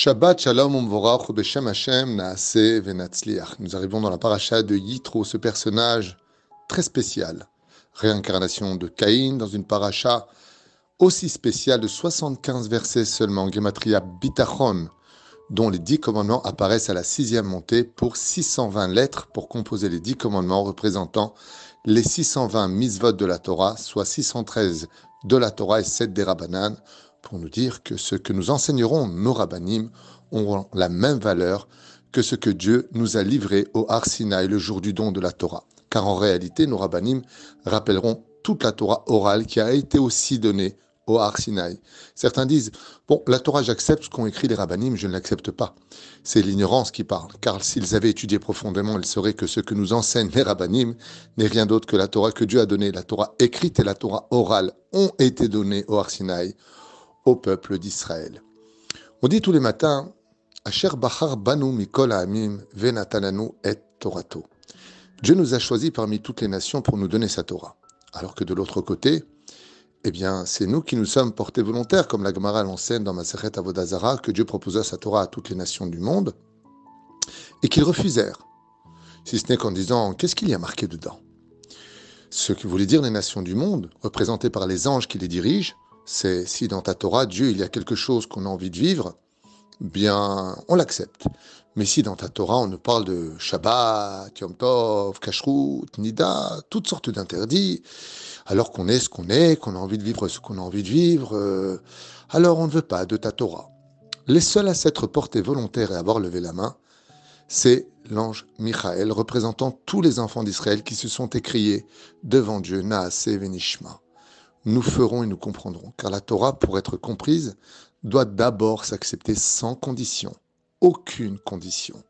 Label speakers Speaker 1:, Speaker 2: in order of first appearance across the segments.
Speaker 1: Shabbat Shalom Hashem Naaseh Nous arrivons dans la paracha de Yitro, ce personnage très spécial. Réincarnation de Caïn dans une paracha aussi spéciale de 75 versets seulement, Gematria Bitachon, dont les dix commandements apparaissent à la sixième montée pour 620 lettres pour composer les dix commandements représentant les 620 misvotes de la Torah, soit 613 de la Torah et 7 des Rabbanan, pour nous dire que ce que nous enseignerons nos rabbinim auront la même valeur que ce que Dieu nous a livré au Arsinaï le jour du don de la Torah. Car en réalité, nos rabbinim rappelleront toute la Torah orale qui a été aussi donnée au Arsinaï. Certains disent Bon, la Torah, j'accepte ce qu'ont écrit les rabbinim, je ne l'accepte pas. C'est l'ignorance qui parle, car s'ils avaient étudié profondément, ils sauraient que ce que nous enseignent les rabbinim n'est rien d'autre que la Torah que Dieu a donnée. La Torah écrite et la Torah orale ont été données au Arsinaï au peuple d'Israël. On dit tous les matins, Dieu nous a choisis parmi toutes les nations pour nous donner sa Torah. Alors que de l'autre côté, eh bien, c'est nous qui nous sommes portés volontaires, comme la Gemara l'enseigne dans Maseret Avodazara, que Dieu proposa sa Torah à toutes les nations du monde, et qu'ils refusèrent, si ce n'est qu'en disant Qu'est-ce qu'il y a marqué dedans Ce que voulait dire les nations du monde, représentées par les anges qui les dirigent, c'est si dans ta Torah, Dieu, il y a quelque chose qu'on a envie de vivre, bien, on l'accepte. Mais si dans ta Torah, on nous parle de Shabbat, Yom Tov, Kashrut, Nida, toutes sortes d'interdits, alors qu'on est ce qu'on est, qu'on a envie de vivre ce qu'on a envie de vivre, euh, alors on ne veut pas de ta Torah. Les seuls à s'être portés volontaires et avoir levé la main, c'est l'ange Michael, représentant tous les enfants d'Israël qui se sont écriés devant Dieu, et Venishma nous ferons et nous comprendrons. Car la Torah, pour être comprise, doit d'abord s'accepter sans condition, aucune condition.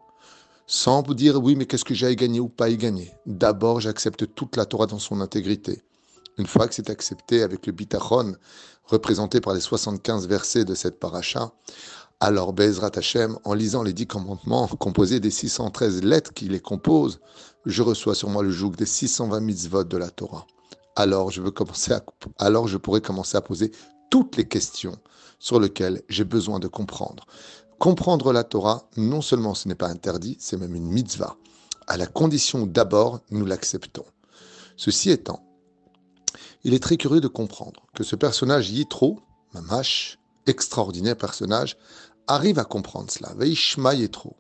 Speaker 1: Sans vous dire oui, mais qu'est-ce que j'ai gagné gagner ou pas à y gagner. D'abord, j'accepte toute la Torah dans son intégrité. Une fois que c'est accepté avec le bitachon, représenté par les 75 versets de cette paracha, alors Bezrat Hashem, en lisant les dix commandements composés des 613 lettres qui les composent, je reçois sur moi le joug des 620 mitzvot de la Torah alors je, veux commencer à, alors je pourrais commencer à poser toutes les questions sur lesquelles j'ai besoin de comprendre. Comprendre la Torah, non seulement ce n'est pas interdit, c'est même une mitzvah, à la condition d'abord nous l'acceptons. Ceci étant, il est très curieux de comprendre que ce personnage Yitro, Mamash, extraordinaire personnage, arrive à comprendre cela. Veishma Yitro.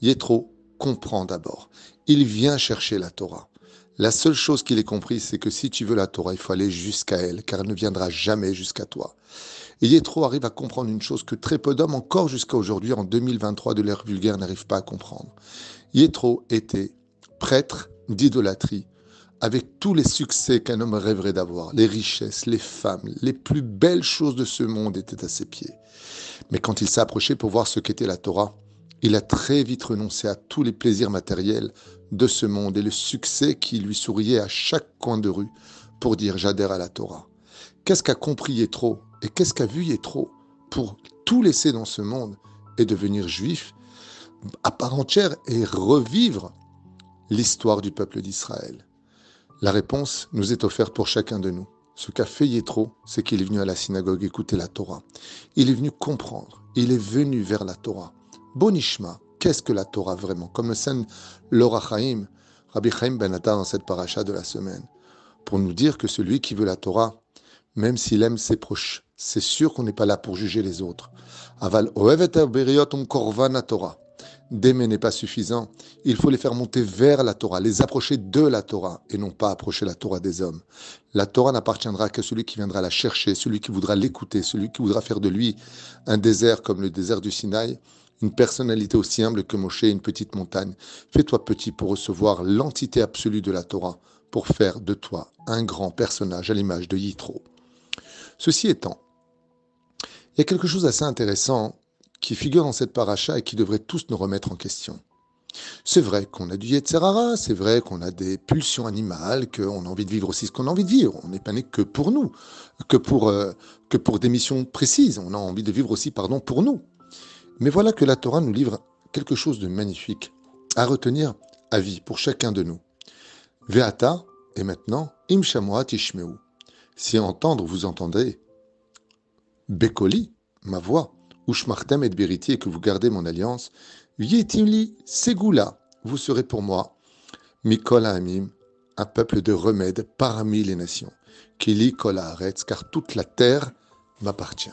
Speaker 1: Yitro comprend d'abord. Il vient chercher la Torah. La seule chose qu'il ait compris, c'est que si tu veux la Torah, il faut aller jusqu'à elle, car elle ne viendra jamais jusqu'à toi. Et Yétro arrive à comprendre une chose que très peu d'hommes, encore jusqu'à aujourd'hui, en 2023 de l'ère vulgaire, n'arrivent pas à comprendre. Yétro était prêtre d'idolâtrie, avec tous les succès qu'un homme rêverait d'avoir, les richesses, les femmes, les plus belles choses de ce monde étaient à ses pieds. Mais quand il s'est approché pour voir ce qu'était la Torah, il a très vite renoncé à tous les plaisirs matériels de ce monde et le succès qui lui souriait à chaque coin de rue pour dire j'adhère à la Torah. Qu'est-ce qu'a compris Yétro et qu'est-ce qu'a vu Yétro pour tout laisser dans ce monde et devenir juif à part entière et revivre l'histoire du peuple d'Israël La réponse nous est offerte pour chacun de nous. Ce qu'a fait Yétro, c'est qu'il est venu à la synagogue écouter la Torah. Il est venu comprendre. Il est venu vers la Torah. Bonishma, qu'est-ce que la Torah vraiment Comme le scène l'Orachaim, Rabbi Chaim Benata, dans cette paracha de la semaine, pour nous dire que celui qui veut la Torah, même s'il aime ses proches, c'est sûr qu'on n'est pas là pour juger les autres. Aval oevet er um Torah. D'aimer n'est pas suffisant. Il faut les faire monter vers la Torah, les approcher de la Torah et non pas approcher la Torah des hommes. La Torah n'appartiendra que celui qui viendra la chercher, celui qui voudra l'écouter, celui qui voudra faire de lui un désert comme le désert du Sinaï une personnalité aussi humble que Moshe une petite montagne. Fais-toi petit pour recevoir l'entité absolue de la Torah, pour faire de toi un grand personnage à l'image de Yitro. Ceci étant, il y a quelque chose d'assez intéressant qui figure dans cette paracha et qui devrait tous nous remettre en question. C'est vrai qu'on a du Yetzerara, c'est vrai qu'on a des pulsions animales, qu'on a envie de vivre aussi ce qu'on a envie de vivre. On n'est pas né que pour nous, que pour, euh, que pour des missions précises. On a envie de vivre aussi, pardon, pour nous. Mais voilà que la Torah nous livre quelque chose de magnifique à retenir à vie pour chacun de nous. Veata, et maintenant, im shamoa tishmeu. Si entendre, vous entendez. Bekoli, ma voix, ushmartem et beriti, et que vous gardez mon alliance. Yetimli segula, vous serez pour moi. Mikol amim, un peuple de remède parmi les nations. Kili kol car toute la terre m'appartient.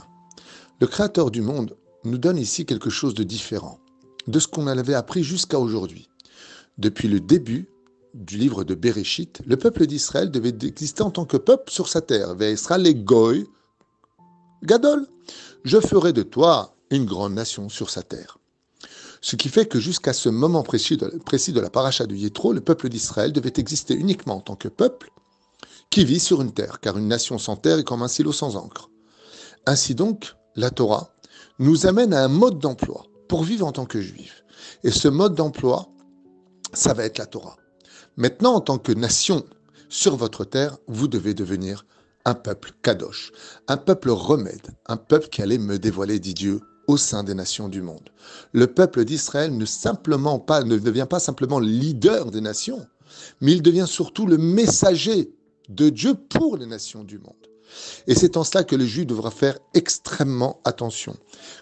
Speaker 1: Le Créateur du monde nous donne ici quelque chose de différent de ce qu'on avait appris jusqu'à aujourd'hui. Depuis le début du livre de Béréchit, le peuple d'Israël devait exister en tant que peuple sur sa terre. goy, gadol. Je ferai de toi une grande nation sur sa terre. Ce qui fait que jusqu'à ce moment précis de, précis de la paracha de Yétro, le peuple d'Israël devait exister uniquement en tant que peuple qui vit sur une terre, car une nation sans terre est comme un silo sans encre. Ainsi donc, la Torah nous amène à un mode d'emploi pour vivre en tant que juif. Et ce mode d'emploi, ça va être la Torah. Maintenant, en tant que nation sur votre terre, vous devez devenir un peuple kadosh, un peuple remède, un peuple qui allait me dévoiler, dit Dieu, au sein des nations du monde. Le peuple d'Israël ne, simplement pas, ne devient pas simplement leader des nations, mais il devient surtout le messager de Dieu pour les nations du monde. Et c'est en cela que le juif devra faire extrêmement attention.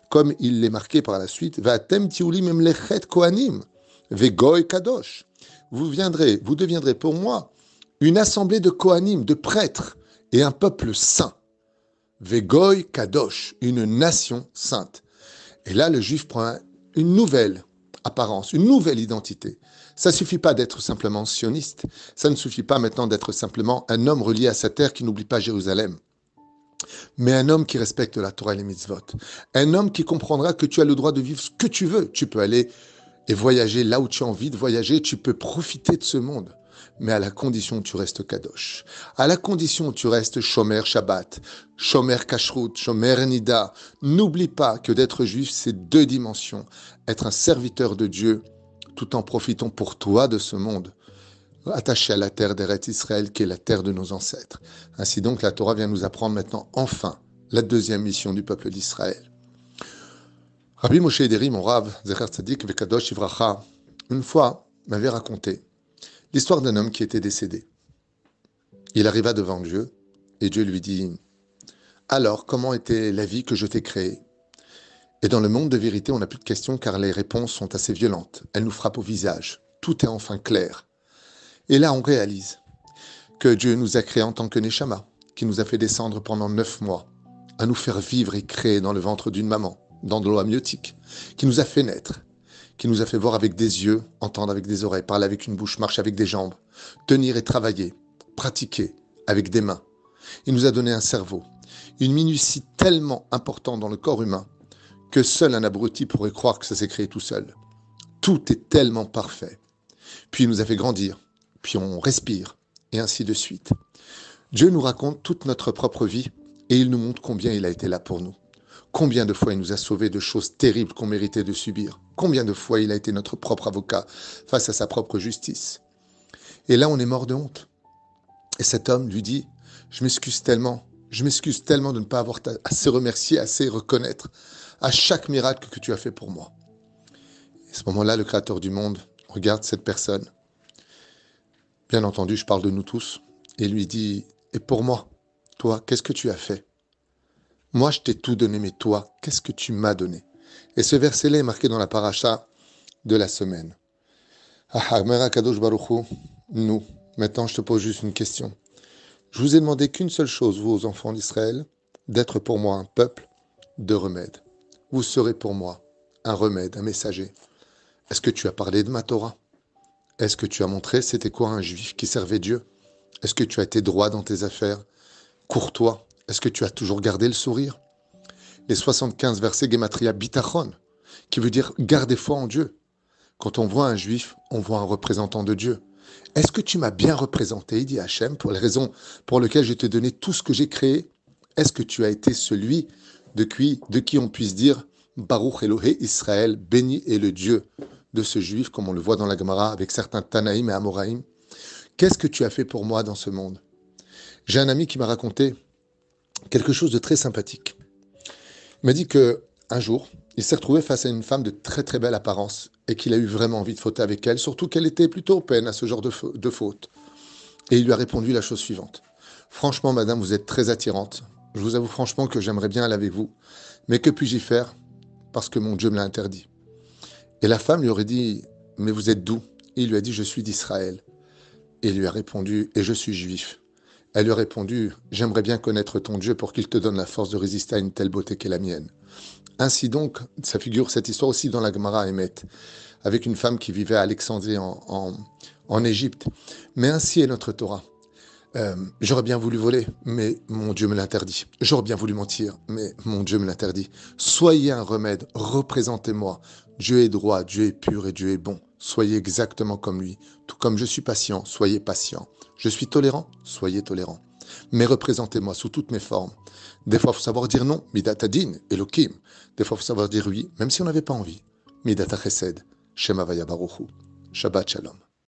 Speaker 1: Comme il l'est marqué par la suite, Vatem vegoy kadosh. Vous viendrez, vous deviendrez pour moi une assemblée de kohanim, de prêtres et un peuple saint. Vegoy kadosh, une nation sainte. Et là, le juif prend une nouvelle apparence, une nouvelle identité. Ça ne suffit pas d'être simplement sioniste, ça ne suffit pas maintenant d'être simplement un homme relié à sa terre qui n'oublie pas Jérusalem. Mais un homme qui respecte la Torah et les mitzvot. Un homme qui comprendra que tu as le droit de vivre ce que tu veux. Tu peux aller et voyager là où tu as envie de voyager. Tu peux profiter de ce monde mais à la condition que tu restes kadosh. À la condition que tu restes shomer Shabbat, shomer kashrut, shomer nida. N'oublie pas que d'être juif, c'est deux dimensions. Être un serviteur de Dieu, tout en profitant pour toi de ce monde, attaché à la terre d'Eret Israël, qui est la terre de nos ancêtres. Ainsi donc, la Torah vient nous apprendre maintenant, enfin, la deuxième mission du peuple d'Israël. Rabbi Moshe Ederi, mon Rav, Zecher Tzadik, Vekadosh Ivracha, une fois m'avait raconté L'histoire d'un homme qui était décédé. Il arriva devant Dieu et Dieu lui dit Alors, comment était la vie que je t'ai créée Et dans le monde de vérité, on n'a plus de questions car les réponses sont assez violentes. Elles nous frappent au visage. Tout est enfin clair. Et là, on réalise que Dieu nous a créés en tant que Neshama, qui nous a fait descendre pendant neuf mois, à nous faire vivre et créer dans le ventre d'une maman, dans de l'eau amniotique, qui nous a fait naître, qui nous a fait voir avec des yeux, entendre avec des oreilles, parler avec une bouche, marcher avec des jambes, tenir et travailler, pratiquer avec des mains. Il nous a donné un cerveau, une minutie tellement importante dans le corps humain que seul un abruti pourrait croire que ça s'est créé tout seul. Tout est tellement parfait. Puis il nous a fait grandir, puis on respire, et ainsi de suite. Dieu nous raconte toute notre propre vie, et il nous montre combien il a été là pour nous. Combien de fois il nous a sauvés de choses terribles qu'on méritait de subir Combien de fois il a été notre propre avocat face à sa propre justice Et là, on est mort de honte. Et cet homme lui dit, je m'excuse tellement, je m'excuse tellement de ne pas avoir assez remercié, assez reconnaître à chaque miracle que tu as fait pour moi. Et à ce moment-là, le Créateur du monde regarde cette personne. Bien entendu, je parle de nous tous. Et lui dit, et pour moi, toi, qu'est-ce que tu as fait moi, je t'ai tout donné, mais toi, qu'est-ce que tu m'as donné Et ce verset-là est marqué dans la paracha de la semaine. Ah, Kadosh Baruchu, nous. Maintenant, je te pose juste une question. Je vous ai demandé qu'une seule chose, vous, aux enfants d'Israël, d'être pour moi un peuple de remède. Vous serez pour moi un remède, un messager. Est-ce que tu as parlé de ma Torah Est-ce que tu as montré c'était quoi un juif qui servait Dieu Est-ce que tu as été droit dans tes affaires Courtois est-ce que tu as toujours gardé le sourire Les 75 versets Gematria Bitachon, qui veut dire garder foi en Dieu. Quand on voit un juif, on voit un représentant de Dieu. Est-ce que tu m'as bien représenté, dit Hachem, pour les raisons pour lesquelles je t'ai donné tout ce que j'ai créé Est-ce que tu as été celui de qui, de qui on puisse dire Baruch Elohe Israël, béni est le Dieu de ce juif, comme on le voit dans la Gemara avec certains Tanaïm et Amoraïm Qu'est-ce que tu as fait pour moi dans ce monde J'ai un ami qui m'a raconté quelque chose de très sympathique. Il m'a dit que un jour, il s'est retrouvé face à une femme de très très belle apparence et qu'il a eu vraiment envie de fauter avec elle, surtout qu'elle était plutôt peine à ce genre de, de faute. Et il lui a répondu la chose suivante. Franchement, madame, vous êtes très attirante. Je vous avoue franchement que j'aimerais bien aller avec vous. Mais que puis-je y faire Parce que mon Dieu me l'a interdit. Et la femme lui aurait dit, mais vous êtes d'où Et il lui a dit, je suis d'Israël. Et il lui a répondu, et je suis juif. Elle lui a répondu J'aimerais bien connaître ton Dieu pour qu'il te donne la force de résister à une telle beauté qu'est la mienne. Ainsi donc, ça figure cette histoire aussi dans la Gemara Emet, avec une femme qui vivait à Alexandrie en, Égypte. Mais ainsi est notre Torah. Euh, j'aurais bien voulu voler, mais mon Dieu me l'interdit. J'aurais bien voulu mentir, mais mon Dieu me l'interdit. Soyez un remède, représentez-moi. Dieu est droit, Dieu est pur et Dieu est bon soyez exactement comme lui. Tout comme je suis patient, soyez patient. Je suis tolérant, soyez tolérant. Mais représentez-moi sous toutes mes formes. Des fois, il faut savoir dire non, midatadin, Elokim. Des fois, il faut savoir dire oui, même si on n'avait pas envie. Midata chesed, Shema Baruchu. Shabbat shalom.